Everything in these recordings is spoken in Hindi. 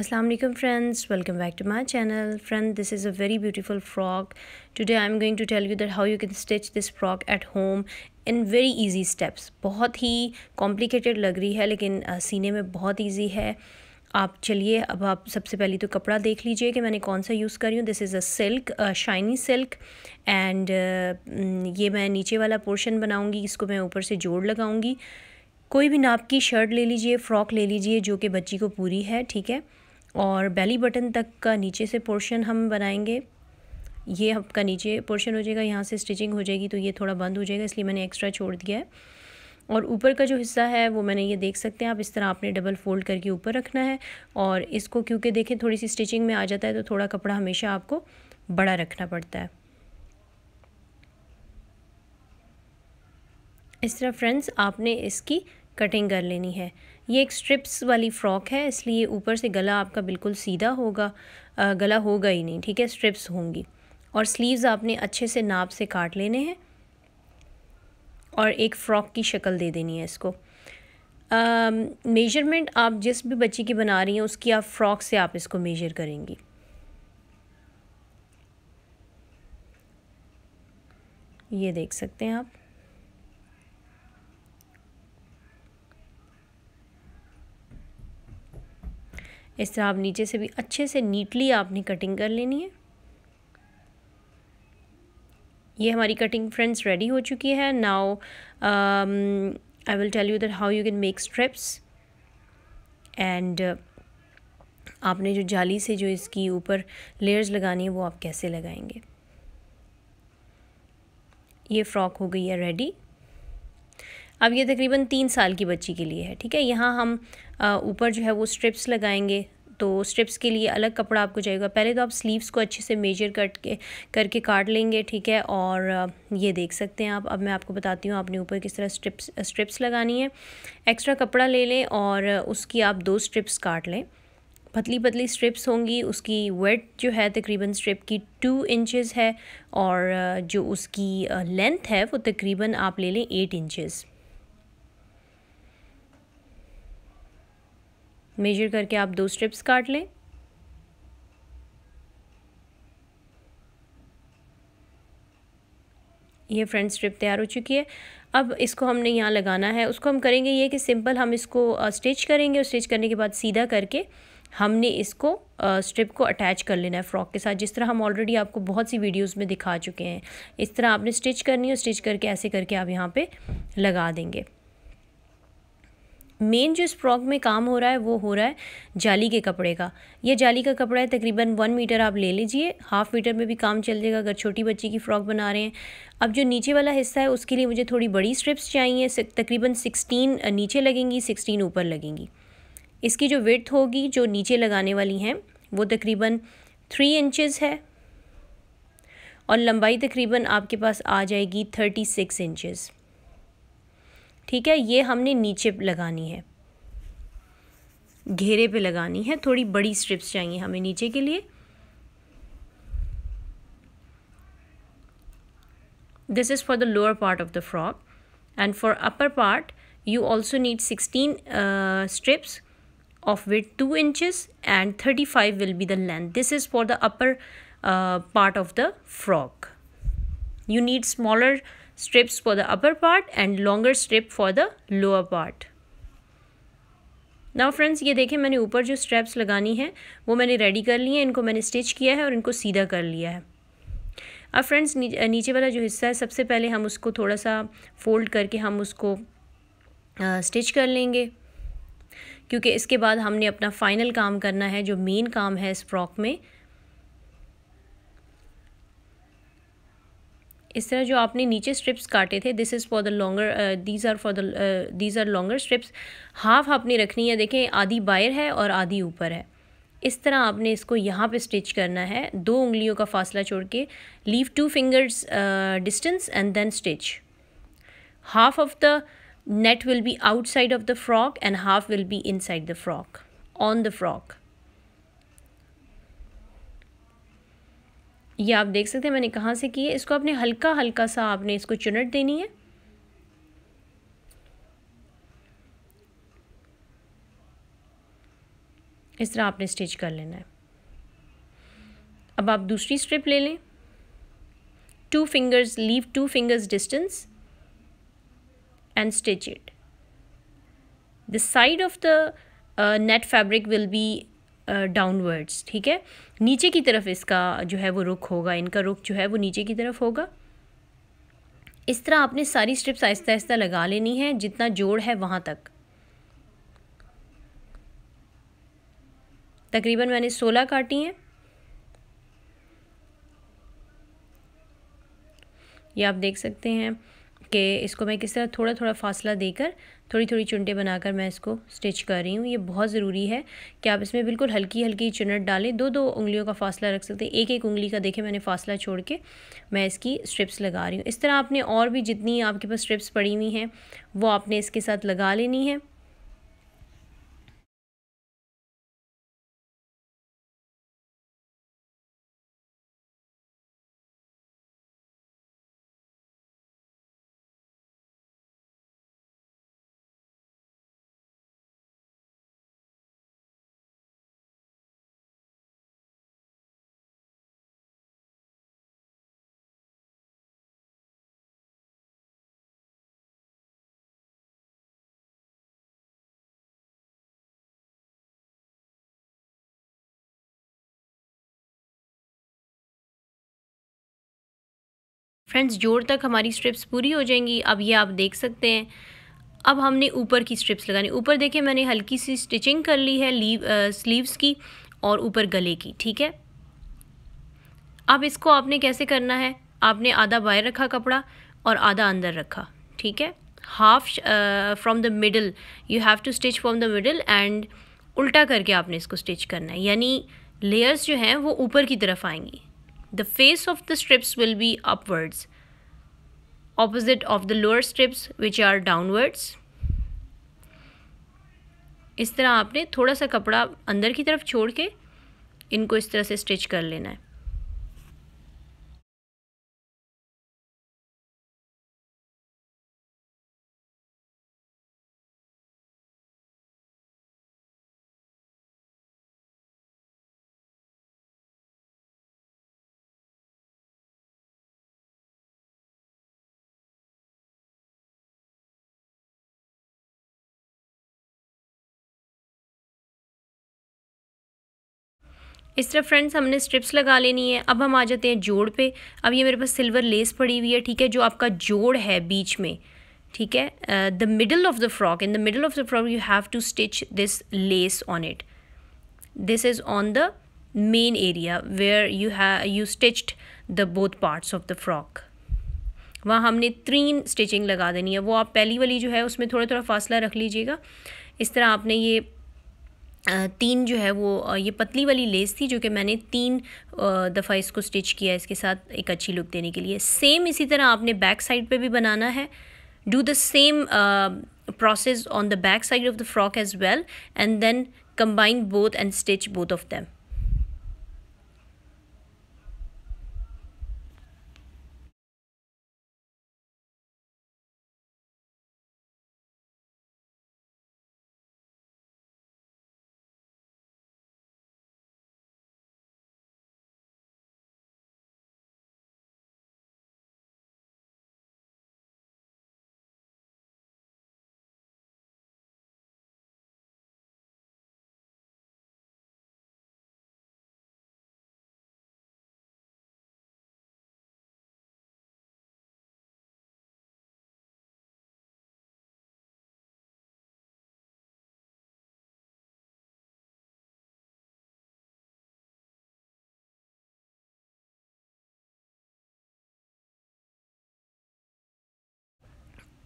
अस्सलाम वालेकुम friends welcome back to my channel friend this is a very beautiful today today i'm going to tell you that how you can stitch this frock at home in very easy steps बहुत ही कॉम्प्लिकेटेड लग रही है लेकिन सीने में बहुत ईजी है आप चलिए अब आप सबसे पहले तो कपड़ा देख लीजिए कि मैंने कौन सा यूज़ करी हूँ this is a silk shiny silk and ये मैं नीचे वाला पोर्शन बनाऊँगी इसको मैं ऊपर से जोड़ लगाऊँगी कोई भी नाप की शर्ट ले लीजिए फ़्रॉक ले लीजिए जो कि बच्ची को पूरी है ठीक है और बेली बटन तक का नीचे से पोर्शन हम बनाएंगे ये आपका नीचे पोर्शन हो जाएगा यहाँ से स्टिचिंग हो जाएगी तो ये थोड़ा बंद हो जाएगा इसलिए मैंने एक्स्ट्रा छोड़ दिया है और ऊपर का जो हिस्सा है वो मैंने ये देख सकते हैं आप इस तरह आपने डबल फोल्ड करके ऊपर रखना है और इसको क्योंकि देखें थोड़ी सी स्टिचिंग में आ जाता है तो थोड़ा कपड़ा हमेशा आपको बड़ा रखना पड़ता है इस तरह फ्रेंड्स आपने इसकी कटिंग कर लेनी है ये एक स्ट्रिप्स वाली फ़्रॉक है इसलिए ऊपर से गला आपका बिल्कुल सीधा होगा आ, गला होगा ही नहीं ठीक है स्ट्रिप्स होंगी और स्लीव्स आपने अच्छे से नाप से काट लेने हैं और एक फ़्रॉक की शक्ल दे देनी है इसको मेजरमेंट uh, आप जिस भी बच्ची की बना रही हैं उसकी आप फ्रॉक से आप इसको मेजर करेंगी ये देख सकते हैं आप इस तरह आप नीचे से भी अच्छे से नीटली आपने कटिंग कर लेनी है ये हमारी कटिंग फ्रेंड्स रेडी हो चुकी है now I will tell you that how you can make straps and आपने जो जाली से जो इसकी ऊपर लेयर्स लगानी है वो आप कैसे लगाएंगे ये फ्रॉक हो गई है रेडी अब ये तकरीबन तीन साल की बच्ची के लिए है ठीक है यहाँ हम ऊपर जो है वो स्ट्रिप्स लगाएंगे तो स्ट्रिप्स के लिए अलग कपड़ा आपको चाहिएगा पहले तो आप स्लीव्स को अच्छे से मेजर कट के करके काट लेंगे ठीक है और ये देख सकते हैं आप अब मैं आपको बताती हूँ आपने ऊपर किस तरह स्ट्रिप्स स्ट्रिप्स लगानी है एक्स्ट्रा कपड़ा ले लें और उसकी आप दो स्ट्रिप्स काट लें पतली पतली स्ट्रिप्स होंगी उसकी वेट जो है तकरीबन स्ट्रिप की टू इंचज़ है और जो उसकी लेंथ है वो तकरीबन आप ले लें एट इंचज़ मेजर करके आप दो स्ट्रिप्स काट लें ये फ्रंट स्ट्रिप तैयार हो चुकी है अब इसको हमने यहाँ लगाना है उसको हम करेंगे ये कि सिंपल हम इसको स्टिच करेंगे और स्टिच करने के बाद सीधा करके हमने इसको स्ट्रिप को अटैच कर लेना है फ्रॉक के साथ जिस तरह हम ऑलरेडी आपको बहुत सी वीडियोस में दिखा चुके हैं इस तरह आपने स्टिच करनी है स्टिच करके ऐसे करके आप यहाँ पे लगा देंगे मेन जो फ्रॉक में काम हो रहा है वो हो रहा है जाली के कपड़े का ये जाली का कपड़ा है तकरीबन वन मीटर आप ले लीजिए हाफ़ मीटर में भी काम चल जाएगा अगर छोटी बच्ची की फ़्रॉक बना रहे हैं अब जो नीचे वाला हिस्सा है उसके लिए मुझे थोड़ी बड़ी स्ट्रिप्स चाहिए तकरीबन सिक्सटीन नीचे लगेंगी सिक्सटीन ऊपर लगेंगी इसकी जो वर्थ होगी जो नीचे लगाने वाली हैं वो तकरीबन थ्री इंचज़ है और लंबाई तकरीबन आपके पास आ जाएगी थर्टी सिक्स इंचज़ ठीक है ये हमने नीचे लगानी है घेरे पे लगानी है थोड़ी बड़ी स्ट्रिप्स चाहिए हमें नीचे के लिए this is for the lower part of the frock and for upper part you also need sixteen strips of with two inches and thirty five will be the length this is for the upper part of the frock you need smaller strips for the upper part and longer strip for the lower part. Now friends ये देखें मैंने ऊपर जो स्ट्रैप्स लगानी है वो मैंने रेडी कर ली है इनको मैंने स्टिच किया है और इनको सीधा कर लिया है अब फ्रेंड्स नीचे वाला जो हिस्सा है सबसे पहले हम उसको थोड़ा सा फोल्ड करके हम उसको स्टिच कर लेंगे क्योंकि इसके बाद हमने अपना फाइनल काम करना है जो मेन काम है इस फ्रॉक में इस तरह जो आपने नीचे स्ट्रिप्स काटे थे this is for the longer these are for the these are longer strips half आपने रखनी है देखें आधी बायर है और आधी ऊपर है इस तरह आपने इसको यहाँ पे स्टिच करना है दो उंगलियों का फासला छोड़ के leave two fingers distance and then stitch half of the net will be outside of the frock and half will be inside the frock on the frock ये आप देख सकते हैं मैंने कहाँ से की है इसको आपने हल्का हल्का सा आपने इसको चुनट देनी है इस तरह आपने स्टिच कर लेना है अब आप दूसरी स्ट्रिप ले लें two fingers leave two fingers distance and stitch it the side of the net fabric will be downwards ठीक है नीचे की तरफ इसका जो है वो रुख होगा इनका रुख जो है वो नीचे की तरफ होगा इस तरह आपने सारी स्ट्रिप्स आहिस्ता आहिस्ता लगा लेनी है जितना जोड़ है वहाँ तक तकरीबन मैंने सोलह काटी हैं ये आप देख सकते हैं कि इसको मैं किस तरह थोड़ा थोड़ा फासला देकर थोड़ी थोड़ी चुनटे बनाकर मैं इसको स्टिच कर रही हूँ ये बहुत ज़रूरी है कि आप इसमें बिल्कुल हल्की हल्की चुनट डालें दो दो उंगलियों का फासला रख सकते हैं एक एक उंगली का देखें मैंने फासला छोड़ के मैं इसकी स्ट्रिप्स लगा रही हूँ इस तरह आपने और भी जितनी आपके पास स्ट्रिप्स पड़ी हुई हैं वो आपने इसके साथ लगा लेनी है फ्रेंड्स जोड़ तक हमारी स्ट्रिप्स पूरी हो जाएंगी अब ये आप देख सकते हैं अब हमने ऊपर की स्ट्रिप्स लगानी ऊपर देखें मैंने हल्की सी स्टिचिंग कर ली है लीव स्लीव्स की और ऊपर गले की ठीक है अब इसको आपने कैसे करना है आपने आधा बाहर रखा कपड़ा और आधा अंदर रखा ठीक है half from the middle you have to stitch from the middle and उल्टा करके आपने इसको स्टिच करना है यानी लेयर्स जो हैं वो ऊपर की तरफ आएंगी the face of the strips will be upwards opposite of the lower strips which are downwards इस तरह आपने थोड़ा सा कपड़ा अंदर की तरफ छोड़ के इनको इस तरह से स्टिच कर लेना है इस तरह फ्रेंड्स हमने स्ट्रिप्स लगा लेनी है अब हम आ जाते हैं जोड़ पे अब ये मेरे पास सिल्वर लेस पड़ी हुई है ठीक है जो आपका जोड़ है बीच में ठीक है the middle of the frock in the middle of the frock you have to stitch this lace on it this is on the main area where you have you stitched the both parts of the frock वहाँ हमने तीन स्टिचिंग लगा देनी है वो आप पहली वाली जो है उसमें थोड़ा थोड़ा फासला रख लीजिएगा इस तरह आपने ये तीन जो है वो ये पतली वाली लेस थी जो कि मैंने तीन दफ़ा इसको स्टिच किया इसके साथ एक अच्छी लुक देने के लिए सेम इसी तरह आपने बैक साइड पे भी बनाना है do the same process on the back side of the frock as well and then combine both and stitch both of them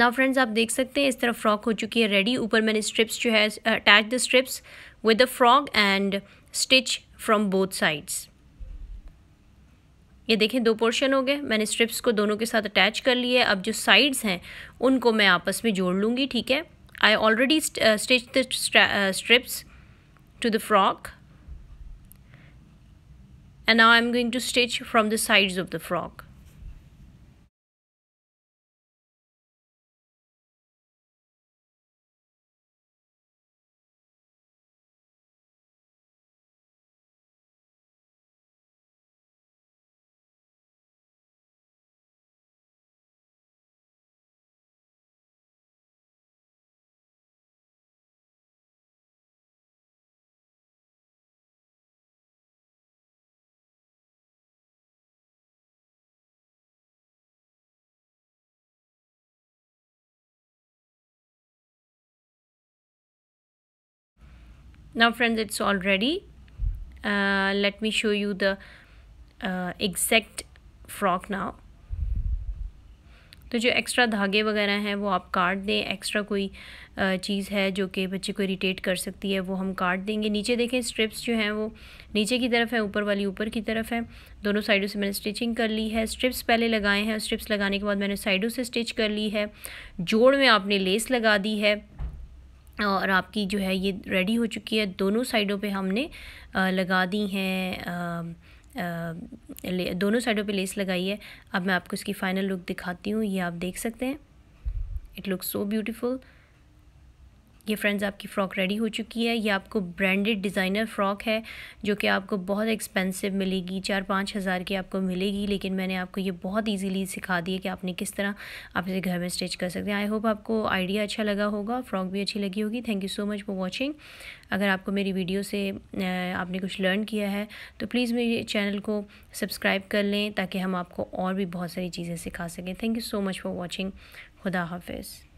now friends आप देख सकते हैं इस तरह फ्रॉक हो चुकी है रेडी ऊपर मैंने स्ट्रिप्स जो है attach the strips with the frock and stitch from both sides ये देखें दो पोर्शन हो गए मैंने स्ट्रिप्स को दोनों के साथ अटैच कर लिए अब जो साइड्स हैं उनको मैं आपस में जोड़ लूँगी ठीक है I already stitch the strips to the frock now I am going to stitch from the sides of the frock now friends it's all ready uh, let me show you the uh, exact frock now तो जो एक्स्ट्रा धागे वगैरह हैं वो आप काट दें एक्स्ट्रा कोई uh, चीज़ है जो कि बच्चे को इरीटेट कर सकती है वो हम काट देंगे नीचे देखें स्ट्रिप्स जो हैं वो नीचे की तरफ है ऊपर वाली ऊपर की तरफ है दोनों साइडों से मैंने स्टिचिंग कर ली है स्ट्रिप्स पहले लगाए हैं स्ट्रिप्स लगाने के बाद मैंने साइडों से स्टिच कर ली है जोड़ में आपने लेस लगा दी है और आपकी जो है ये रेडी हो चुकी है दोनों साइडों पे हमने लगा दी हैं दोनों साइडों पे लेस लगाई है अब मैं आपको इसकी फ़ाइनल लुक दिखाती हूँ ये आप देख सकते हैं इट लुक सो ब्यूटीफुल ये फ्रेंड्स आपकी फ़्रॉक रेडी हो चुकी है ये आपको ब्रांडेड डिज़ाइनर फ़्रॉक है जो कि आपको बहुत एक्सपेंसिव मिलेगी चार पाँच हज़ार की आपको मिलेगी लेकिन मैंने आपको ये बहुत इजीली सिखा दिया कि आपने किस तरह आप इसे घर में स्टिच कर सकते हैं आई होप आपको आइडिया अच्छा लगा होगा फ्रॉक भी अच्छी लगी होगी thank you so much for watching अगर आपको मेरी वीडियो से आपने कुछ लर्न किया है तो प्लीज़ मेरे चैनल को सब्सक्राइब कर लें ताकि हम आपको और भी बहुत सारी चीज़ें सिखा सकें thank you so much for watching खुदा हाफिज़